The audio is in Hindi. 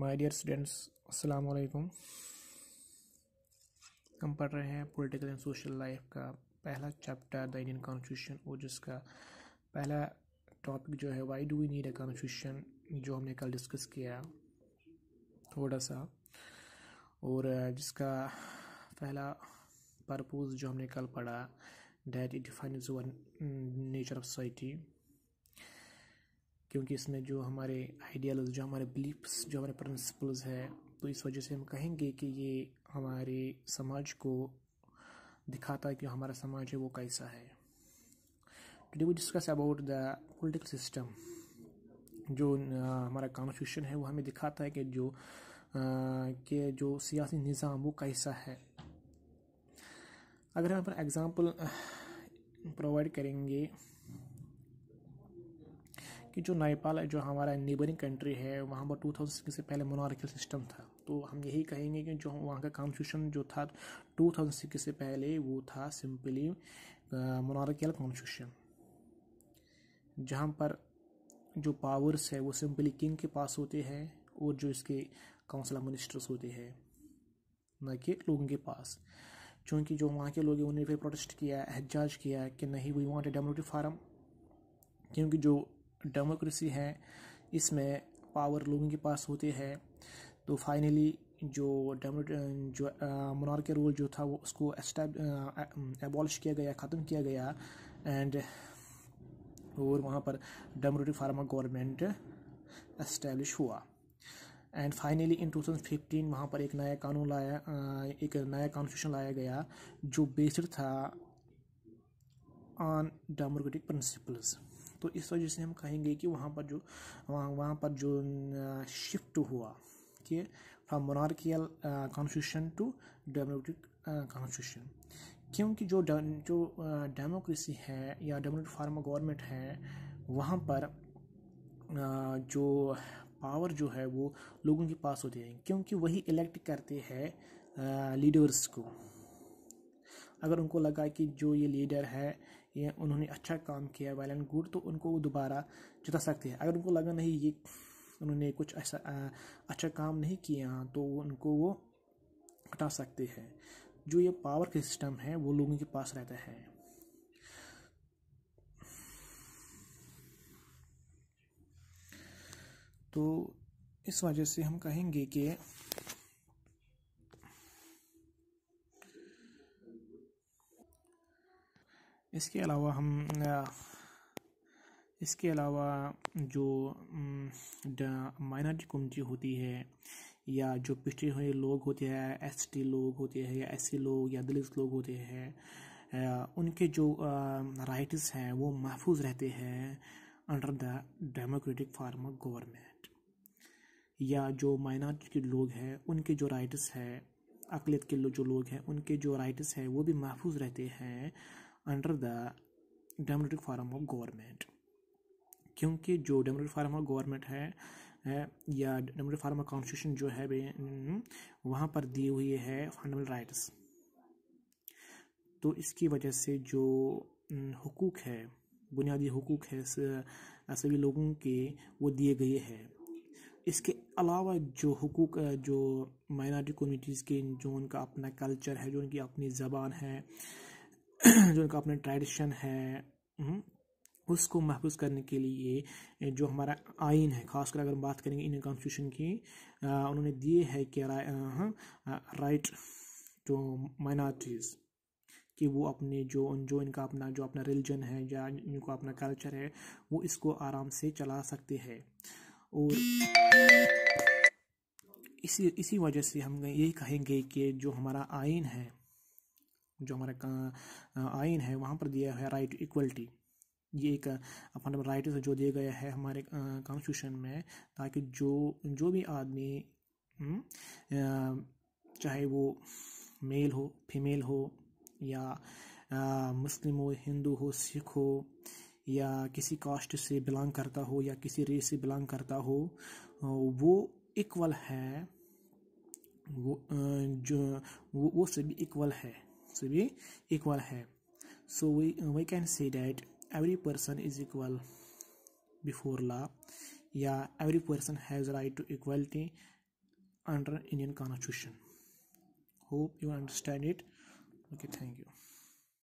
माय डियर स्टूडेंट्स अस्सलाम वालेकुम हम पढ़ रहे हैं पॉलिटिकल एंड सोशल लाइफ का पहला चैप्टर द इंडियन कॉन्स्टिट्यूशन और जिसका पहला टॉपिक जो है why do we need a constitution जो हमने कल डिस्कस किया थोड़ा सा और जिसका पहला पर्पज़ जो हमने कल पढ़ा that it define one nature of society क्योंकि इसमें जो हमारे आइडियालज जो हमारे बिलीफ्स जो हमारे प्रिंसिपल्स हैं तो इस वजह से हम कहेंगे कि ये हमारे समाज को दिखाता है कि हमारा समाज है वो कैसा है today we discuss about the political system जो हमारा कॉन्स्टिट्यूशन है वो हमें दिखाता है कि जो के जो सियासी निज़ाम वो कैसा है अगर हम अपना एग्ज़ाम्पल प्रोवाइड करेंगे कि जो नेपाल जो हमारा नेबरिंग कंट्री है वहाँ पर टू थाउजेंड सिक्स से पहले मोनार्कियल सिस्टम था तो हम यही कहेंगे कि जो वहाँ का कॉन्स्टिट्यूशन जो था टू थाउजेंड सिक्स से पहले वो था सिंपली मोनार्कियल कॉन्स्टिट्यूशन जहाँ पर जो पावर्स है वो सिंपली किंग के पास होते हैं और जो इसके काउंसिल ऑफ मिनिस्टर्स होते हैं न कि लोगों के पास चूँकि जो वहाँ के लोग हैं उन्होंने फिर प्रोटेस्ट किया एहजाज किया कि नहीं we want a democratic form क्योंकि जो डेमोक्रेसी है इसमें पावर लोगों के पास होते हैं तो फाइनली जो डेमो जो मनार के रूल जो था वो उसको एबॉलिश किया गया ख़त्म किया गया एंड और वहाँ पर डेमोक्रेटिक फार्मा गवर्नमेंट इस्टेब्लिश हुआ एंड फाइनली इन 2015 वहाँ पर एक नया कानून लाया एक नया कॉन्स्टिट्यूशन लाया गया जो बेस्ड था ऑन डेमोक्रेटिक प्रिंसिपल्स तो इस वजह से हम कहेंगे कि वहाँ पर जो वहाँ वहाँ पर जो शिफ्ट हुआ कि from monarchial constitution to democratic constitution क्योंकि जो जो डेमोक्रेसी है या डेमोक्रेटिक फार्म गवर्नमेंट है वहाँ पर जो पावर जो है वो लोगों के पास होती है क्योंकि वही इलेक्ट करते हैं लीडर्स को अगर उनको लगा कि जो ये लीडर है ये उन्होंने अच्छा काम किया वेल एंड गुड तो उनको वो दोबारा जिता सकते हैं अगर उनको लगा नहीं ये उन्होंने कुछ ऐसा अच्छा काम नहीं किया तो उनको वो हटा सकते हैं जो ये पावर का सिस्टम है वो लोगों के पास रहता है तो इस वजह से हम कहेंगे कि इसके अलावा हम इसके अलावा जो माइनॉरिटी कम्युनिटी होती है या जो पिछड़े हुए लोग होते हैं एस टी लोग होते हैं या एस सी लोग या दलित लोग होते हैं उनके जो राइट्स हैं वो महफूज रहते हैं under the democratic form of government या जो माइनॉरिटी के लोग हैं उनके जो राइट्स है अकलीत के जो लोग हैं उनके जो राइट्स हैं वो भी महफूज रहते हैं under the democratic form of government क्योंकि जो डेमोक्रेटिक फार्म ऑफ गवर्नमेंट है या डेमोक्रेटिक फार्म ऑफ कॉन्स्टिट्यूशन जो है हम्म, वहाँ पर दी हुई है फंडामेंटल राइट्स तो इसकी वजह से जो हकूक हम्म, है बुनियादी हकूक है सभी लोगों के वो दिए गए हैं इसके अलावा जो हकूक जो माइनॉरिटी कम्यूनिटीज़ के जो उनका अपना कल्चर है जो उनकी अपनी ज़बान है जो इनका अपना ट्रेडिशन है हम्म, उसको महफूज करने के लिए जो हमारा आइन है खासकर अगर हम बात करेंगे इंडियन कॉन्स्टिट्यूशन की उन्होंने दिए है कि राइट टू माइनॉरिटीज़ कि वो अपने जो जो इनका अपना जो अपना रिलीजन है या इनको अपना कल्चर है वो इसको आराम से चला सकते हैं और इसी इसी वजह से हम यही कहेंगे कि जो हमारा आइन है जो हमारा आइन है वहाँ पर दिया है राइट इक्वलिटी ये एक अपने राइट जो दिया गया है हमारे कॉन्स्टिट्यूशन में ताकि जो जो भी आदमी हम्म, चाहे वो मेल हो फीमेल हो या मुस्लिम हो हिंदू हो सिख हो या किसी कास्ट से बिलोंग करता हो या किसी रेस से बिलोंग करता हो वो इक्वल है वो जो वो, वो सभी इक्वल है to be equal here so we we can say that every person is equal before law yeah every person has right to equality under indian constitution hope you understand it okay thank you